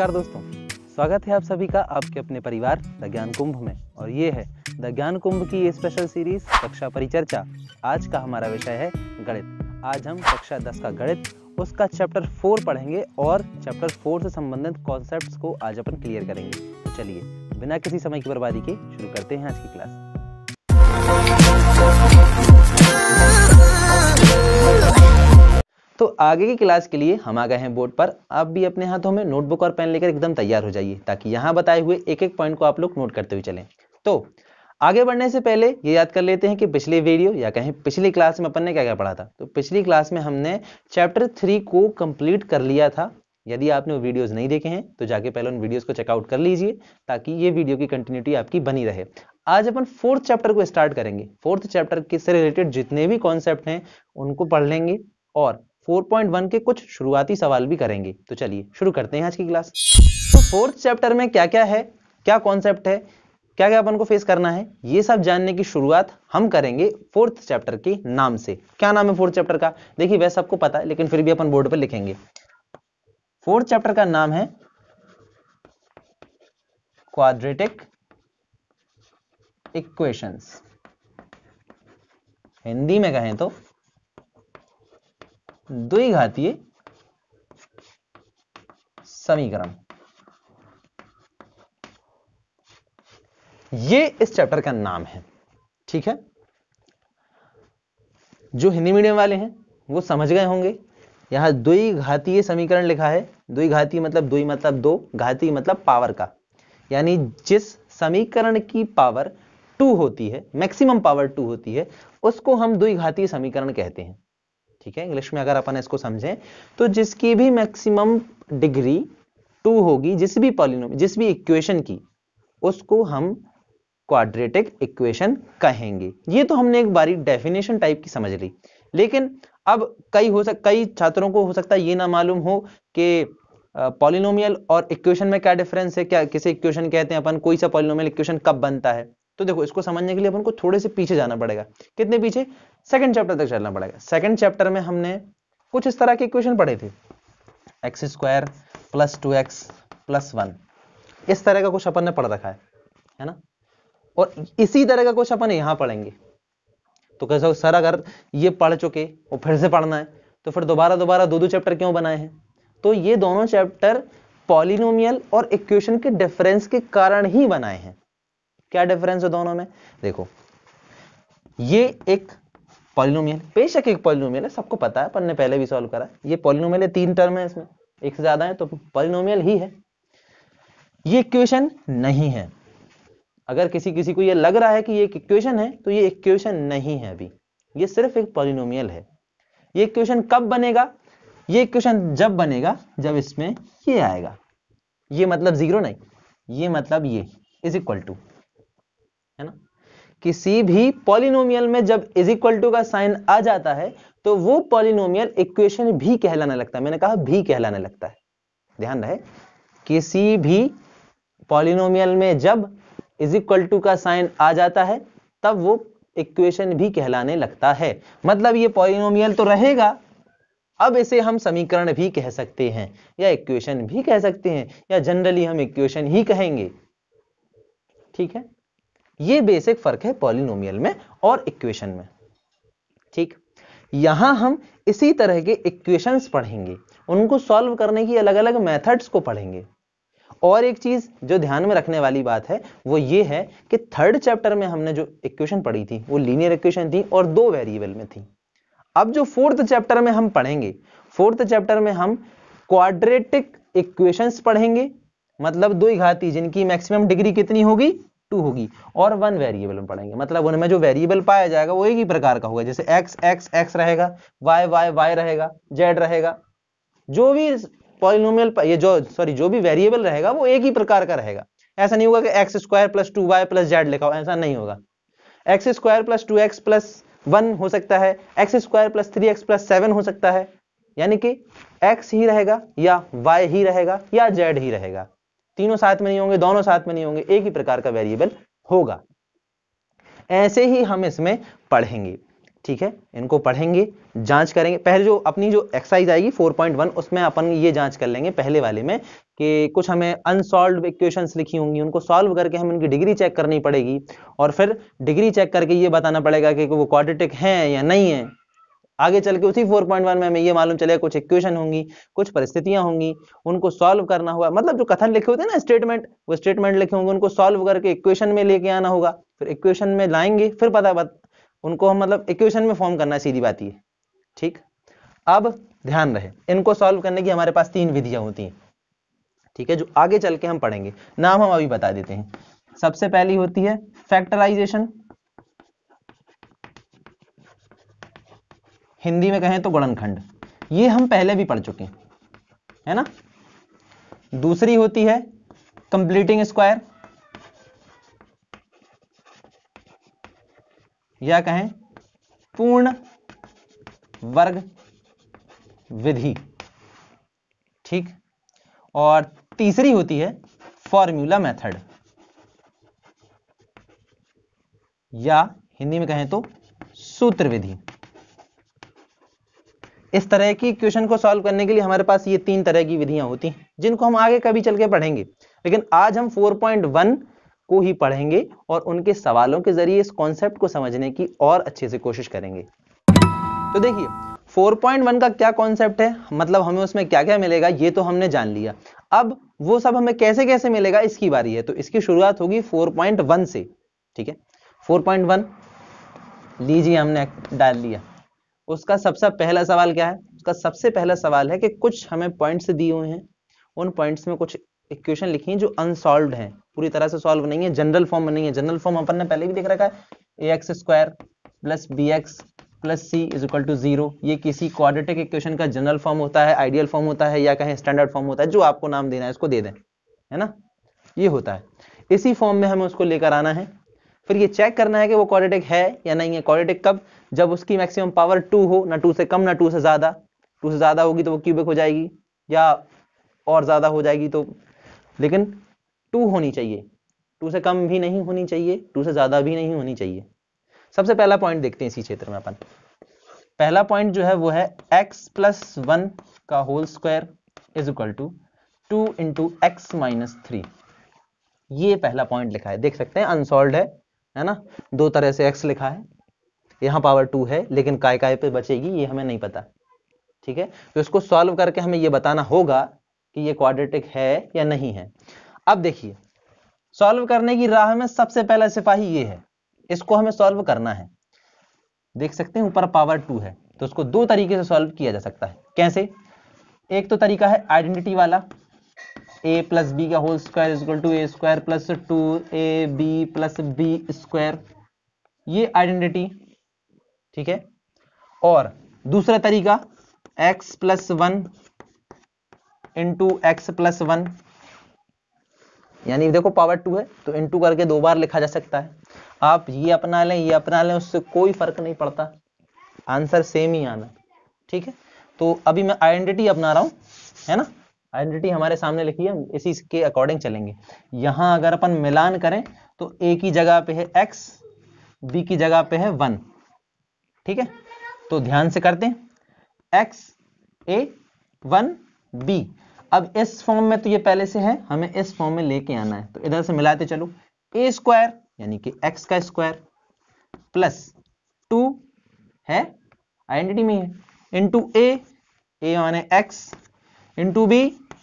नमस्कार दोस्तों स्वागत है आप सभी का आपके अपने परिवार द ज्ञान कुंभ में और ये है द ज्ञान कुंभ की ये स्पेशल सीरीज कक्षा परिचर्चा आज का हमारा विषय है गणित आज हम कक्षा दस का गणित उसका चैप्टर फोर पढ़ेंगे और चैप्टर फोर से संबंधित कॉन्सेप्ट को आज अपन क्लियर करेंगे तो चलिए बिना किसी समय की बर्बादी के शुरू करते हैं आज की क्लास तो आगे की क्लास के लिए हम आ गए हैं बोर्ड पर आप भी अपने हाथों में नोटबुक और पेन लेकर एकदम तैयार हो जाइए ताकि यहाँ बताए हुए एक एक पॉइंट को आप लोग नोट करते हुए चलें तो आगे बढ़ने से पहले ये याद कर लेते हैं कि पिछले वीडियो या कहें पिछली क्लास में अपन ने क्या क्या पढ़ा था तो पिछली क्लास में हमने चैप्टर थ्री को कम्प्लीट कर लिया था यदि आपने वो वीडियोज नहीं देखे हैं तो जाके पहले उन वीडियोज को चेकआउट कर लीजिए ताकि ये वीडियो की कंटिन्यूटी आपकी बनी रहे आज अपन फोर्थ चैप्टर को स्टार्ट करेंगे फोर्थ चैप्टर के से रिलेटेड जितने भी कॉन्सेप्ट हैं उनको पढ़ लेंगे और 4.1 के कुछ शुरुआती सवाल भी करेंगे तो चलिए शुरू करते हैं आज की क्लास तो फोर्थ चैप्टर में क्या क्या है क्या कॉन्सेप्ट है क्या क्या अपन को फेस करना है ये सब जानने की शुरुआत हम करेंगे फोर्थ चैप्टर के नाम से क्या नाम है फोर्थ चैप्टर का देखिए वैसे सबको पता है लेकिन फिर भी अपन बोर्ड पर लिखेंगे फोर्थ चैप्टर का नाम है क्वाड्रेटिक इक्वेशंस हिंदी में कहें तो द्विघातीय समीकरण ये इस चैप्टर का नाम है ठीक है जो हिंदी मीडियम वाले हैं वो समझ गए होंगे यहां द्विघातीय समीकरण लिखा है द्विघाती मतलब द्वि मतलब दो घाती मतलब पावर मतलब का यानी जिस समीकरण की पावर टू होती है मैक्सिमम पावर टू होती है उसको हम द्विघातीय समीकरण कहते हैं ठीक है इंग्लिश में अगर अपन इसको समझें तो जिसकी भी मैक्सिमम डिग्री टू होगी जिस भी पॉलिनोम जिस भी इक्वेशन की उसको हम क्वाड्रेटिक इक्वेशन कहेंगे ये तो हमने एक बारी डेफिनेशन टाइप की समझ ली लेकिन अब कई हो सक कई छात्रों को हो सकता है ये ना मालूम हो कि पॉलिनोमियल और इक्वेशन में क्या डिफरेंस है क्या किसे इक्वेशन कहते हैं अपन कोई सा पॉलिनोमियल इक्वेशन कब बनता है तो देखो इसको समझने के लिए अपन को थोड़े से पीछे जाना पड़ेगा कितने पीछे सेकंड चैप्टर तक चलना पड़ेगा सेकंड चैप्टर में हमने कुछ इस तरह के इक्वेशन पढ़े थे x square plus two x plus one इस तरह का कुछ अपन ने पढ़ रखा है है ना और इसी तरह का कुछ अपन यहां पढ़ेंगे तो हो सर अगर ये पढ़ चुके और फिर से पढ़ना है तो फिर दोबारा दोबारा दो दो चैप्टर क्यों बनाए हैं तो ये दोनों चैप्टर पॉलिनोमियल और इक्वेशन के डिफरेंस के कारण ही बनाए हैं क्या डिफरेंस है दोनों में देखो ये एक पॉलिनोमियल बेशक एक पॉलिनोमियल है सबको पता है पर ने पहले भी सॉल्व करा ये पॉलिनोमियल है तीन टर्म है इसमें एक से ज्यादा है तो पॉलिनोमियल ही है ये इक्वेशन नहीं है अगर किसी किसी को ये लग रहा है कि ये इक्वेशन है तो ये इक्वेशन नहीं है अभी ये सिर्फ एक पॉलिनोमियल है ये इक्वेशन कब बनेगा ये इक्वेशन जब बनेगा जब इसमें ये आएगा ये मतलब जीरो नहीं ये मतलब ये इज इक्वल टू किसी भी पॉलिनोमियल में जब इज इक्वल टू का साइन आ जाता है तो वो पॉलिनोमियल इक्वेशन भी कहलाने लगता है मैंने कहा भी कहलाने लगता है ध्यान रहे किसी भी पॉलिनोमियल में जब इज इक्वल टू का साइन आ जाता है तब वो इक्वेशन भी कहलाने लगता है मतलब ये पॉलिनोमियल तो रहेगा अब इसे हम समीकरण भी कह सकते हैं या इक्वेशन भी कह सकते हैं या जनरली हम इक्वेशन ही कहेंगे ठीक है ये बेसिक फर्क है पॉलिनोमियल में और इक्वेशन में ठीक यहां हम इसी तरह के इक्वेशंस पढ़ेंगे उनको सॉल्व करने की अलग अलग मेथड्स को पढ़ेंगे और एक चीज जो ध्यान में रखने वाली बात है वो ये है कि थर्ड चैप्टर में हमने जो इक्वेशन पढ़ी थी वो लीनियर इक्वेशन थी और दो वेरिएबल में थी अब जो फोर्थ चैप्टर में हम पढ़ेंगे फोर्थ चैप्टर में हम क्वाड्रेटिक इक्वेशंस पढ़ेंगे मतलब दो ही घाती जिनकी मैक्सिमम डिग्री कितनी होगी टू होगी और वन वेरिएबल में पढ़ेंगे मतलब उनमें जो वेरिएबल पाया जाएगा वो एक ही प्रकार का होगा जैसे एक्स एक्स एक्स रहेगा वाई वाई वाई रहेगा जेड रहेगा जो भी पॉलिनोमियल ये जो सॉरी जो भी वेरिएबल रहेगा वो एक ही प्रकार का रहेगा ऐसा नहीं होगा कि x square plus two y plus z लिखा हो ऐसा नहीं होगा x square plus two x plus one हो सकता है x square plus three x plus seven हो सकता है यानी कि एक्स ही रहेगा या वाई ही रहेगा या जेड ही रहेगा तीनों साथ में नहीं होंगे दोनों साथ में नहीं होंगे एक ही प्रकार का वेरिएबल होगा ऐसे ही हम इसमें पढ़ेंगे ठीक है इनको पढ़ेंगे जांच करेंगे पहले जो अपनी जो एक्सरसाइज आएगी 4.1 उसमें अपन ये जांच कर लेंगे पहले वाले में कि कुछ हमें अनसॉल्व इक्वेशंस लिखी होंगी उनको सॉल्व करके हमें उनकी डिग्री चेक करनी पड़ेगी और फिर डिग्री चेक करके ये बताना पड़ेगा कि वो क्वाड्रेटिक हैं या नहीं है आगे चल के उसी 4.1 में हमें ये मालूम चलेगा कुछ इक्वेशन होंगी कुछ परिस्थितियां होंगी उनको सॉल्व करना होगा मतलब जो कथन लिखे होते हैं ना स्टेटमेंट वो स्टेटमेंट लिखे होंगे उनको सॉल्व करके इक्वेशन में लेके आना होगा फिर इक्वेशन में लाएंगे फिर पता बत, उनको हम मतलब इक्वेशन में फॉर्म करना सीधी बात है ठीक अब ध्यान रहे इनको सॉल्व करने की हमारे पास तीन विधियां होती हैं ठीक है जो आगे चल के हम पढ़ेंगे नाम हम अभी बता देते हैं सबसे पहली होती है फैक्टराइजेशन हिंदी में कहें तो गणनखंड ये हम पहले भी पढ़ चुके हैं है ना दूसरी होती है कंप्लीटिंग स्क्वायर या कहें पूर्ण वर्ग विधि ठीक और तीसरी होती है फॉर्मूला मेथड या हिंदी में कहें तो सूत्र विधि इस तरह की क्वेश्चन को सॉल्व करने के लिए हमारे पास ये तीन तरह की विधियां होती हैं जिनको हम आगे कभी चल के पढ़ेंगे लेकिन आज हम 4.1 को ही पढ़ेंगे और उनके सवालों के जरिए इस कॉन्सेप्ट को समझने की और अच्छे से कोशिश करेंगे तो देखिए 4.1 का क्या कॉन्सेप्ट है मतलब हमें उसमें क्या क्या मिलेगा ये तो हमने जान लिया अब वो सब हमें कैसे कैसे मिलेगा इसकी बारी है तो इसकी शुरुआत होगी फोर से ठीक है फोर लीजिए हमने डाल लिया उसका सबसे पहला सवाल क्या है उसका सबसे पहला सवाल है कि कुछ हमें पॉइंट्स दिए हुए हैं उन पॉइंट्स में कुछ इक्वेशन लिखी है जो अनसॉल्व है पूरी तरह से सॉल्व नहीं है जनरल फॉर्म में नहीं है जनरल फॉर्म अपन ने पहले भी देख रखा है a x square plus b x plus c is equal to zero ये किसी क्वाड्रेटिक इक्वेशन का जनरल फॉर्म होता है आइडियल फॉर्म होता है या कहें स्टैंडर्ड फॉर्म होता है जो आपको नाम देना है उसको दे दें है ना ये होता है इसी फॉर्म में हमें उसको लेकर आना है फिर ये चेक करना है कि वो क्वाड्रेटिक है या नहीं है क्वाड्रेटिक कब जब उसकी मैक्सिमम पावर टू हो ना टू से कम ना टू से ज़्यादा टू से ज़्यादा होगी तो वो क्यूबिक हो जाएगी या और ज़्यादा हो जाएगी तो लेकिन टू होनी चाहिए टू से कम भी नहीं होनी चाहिए टू से ज़्यादा भी नहीं होनी चाहिए सबसे पहला पॉइंट देखते हैं इसी क्षेत्र में अपन पहला पॉइंट जो है वो है एक्स प्लस वन का whole square is equal to two into x minus three ये पहला पॉइंट लिखा है देख सकते हैं अनसोल्व है है ना दो तरह से एक्स लिखा है यहाँ पावर टू है लेकिन काय काय पे बचेगी ये हमें नहीं पता ठीक है तो इसको सॉल्व करके हमें ये बताना होगा कि ये क्वाड्रेटिक है या नहीं है अब देखिए सॉल्व करने की राह में सबसे पहला सिपाही ये है इसको हमें सॉल्व करना है देख सकते हैं ऊपर पावर टू है तो उसको दो तरीके से सॉल्व किया जा सकता है कैसे एक तो तरीका है आइडेंटिटी वाला ए प्लस बी का whole square is two a square plus two a b plus b square ये आइडेंटिटी ठीक है और दूसरा तरीका x plus one into x plus one यानी देखो पावर टू है तो इंटू करके दो बार लिखा जा सकता है आप ये अपना लें ये अपना लें उससे कोई फर्क नहीं पड़ता आंसर सेम ही आना ठीक है तो अभी मैं आइडेंटिटी अपना रहा हूं है ना आइडेंटिटी हमारे सामने लिखी है इसी के अकॉर्डिंग चलेंगे यहां अगर अपन मिलान करें तो ए की जगह पे है एक्स बी की जगह पे है वन ठीक है तो ध्यान से करते एक्स ए वन बी अब इस फॉर्म में तो ये पहले से है हमें इस फॉर्म में लेके आना है तो इधर से मिलाते चलो ए स्क्वायर यानी कि एक्स का स्क्वायर प्लस टू है आइडेंटिटी में है इंटू ए ए माने एक्स इंटू बी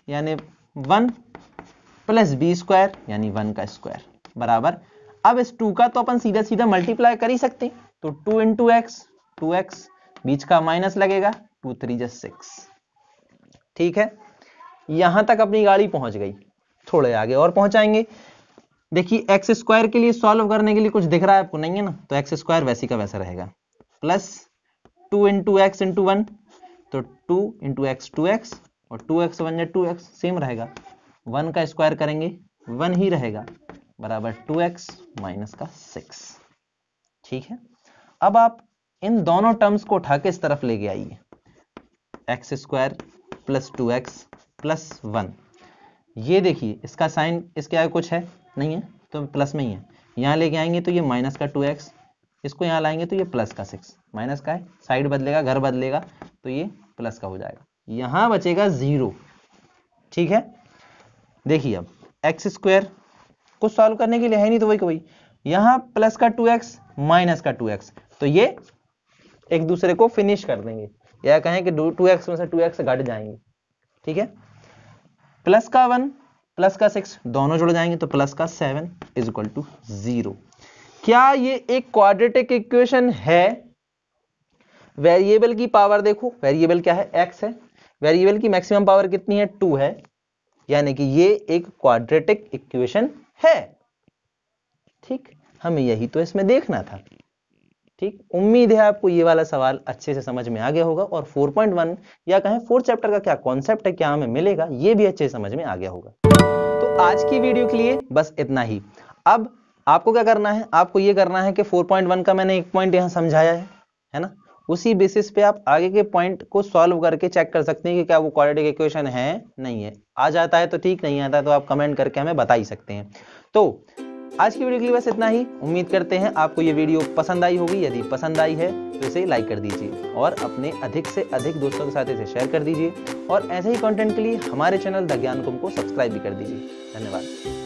यानी वन प्लस बी स्क्वायर यानी वन का स्क्वायर बराबर अब इस टू का तो अपन सीधा सीधा मल्टीप्लाई कर ही सकते तो two into x two x बीच का माइनस लगेगा टू थ्री जस सिक्स ठीक है यहां तक अपनी गाड़ी पहुंच गई थोड़े आगे और पहुंचाएंगे देखिए एक्स स्क्वायर के लिए सॉल्व करने के लिए कुछ दिख रहा है आपको नहीं है ना तो एक्स स्क्वायर वैसी का वैसा रहेगा plus two into x into one तो two into x two x और टू एक्स वन या टू एक्स सेम रहेगा वन का स्क्वायर करेंगे वन ही रहेगा बराबर टू एक्स माइनस का सिक्स ठीक है अब आप इन दोनों टर्म्स को उठा के इस तरफ लेके आइए x square plus two x plus one ये देखिए इसका साइन इसके आगे कुछ है नहीं है तो प्लस में ही है यहाँ लेके आएंगे तो ये माइनस का टू एक्स इसको यहाँ लाएंगे तो ये प्लस का सिक्स माइनस का है साइड बदलेगा घर बदलेगा तो ये प्लस का हो जाएगा यहां बचेगा जीरो ठीक है देखिए अब एक्स स्क्वायर कुछ सॉल्व करने के लिए है नहीं तो वही कोई यहां प्लस का टू एक्स माइनस का टू एक्स तो ये एक दूसरे को फिनिश कर देंगे या कहें कि टू एक्स में से टू एक्स घट जाएंगे ठीक है प्लस का वन प्लस का सिक्स दोनों जुड़ जाएंगे तो प्लस का seven is equal to zero क्या ये एक क्वाड्रेटिक इक्वेशन है वेरिएबल की पावर देखो वेरिएबल क्या है एक्स है वेरिएबल की मैक्सिमम पावर कितनी है टू है यानी कि ये एक क्वाड्रेटिक इक्वेशन है ठीक हमें यही तो इसमें देखना था ठीक उम्मीद है आपको ये वाला सवाल अच्छे से समझ में आ गया होगा और 4.1 या कहें फोर्थ चैप्टर का क्या कॉन्सेप्ट है क्या हमें मिलेगा ये भी अच्छे से समझ में आ गया होगा तो आज की वीडियो के लिए बस इतना ही अब आपको क्या करना है आपको ये करना है कि 4.1 का मैंने एक पॉइंट यहाँ समझाया है है ना उसी बेसिस पे आप आगे के पॉइंट को सॉल्व करके चेक कर सकते हैं कि क्या वो का इक्वेशन है नहीं है आ जाता है तो ठीक नहीं आता तो आप कमेंट करके हमें बता ही सकते हैं तो आज की वीडियो के लिए बस इतना ही उम्मीद करते हैं आपको ये वीडियो पसंद आई होगी यदि पसंद आई है तो इसे लाइक कर दीजिए और अपने अधिक से अधिक दोस्तों के साथ इसे शेयर कर दीजिए और ऐसे ही कंटेंट के लिए हमारे चैनल द ज्ञान कुंभ को सब्सक्राइब भी कर दीजिए धन्यवाद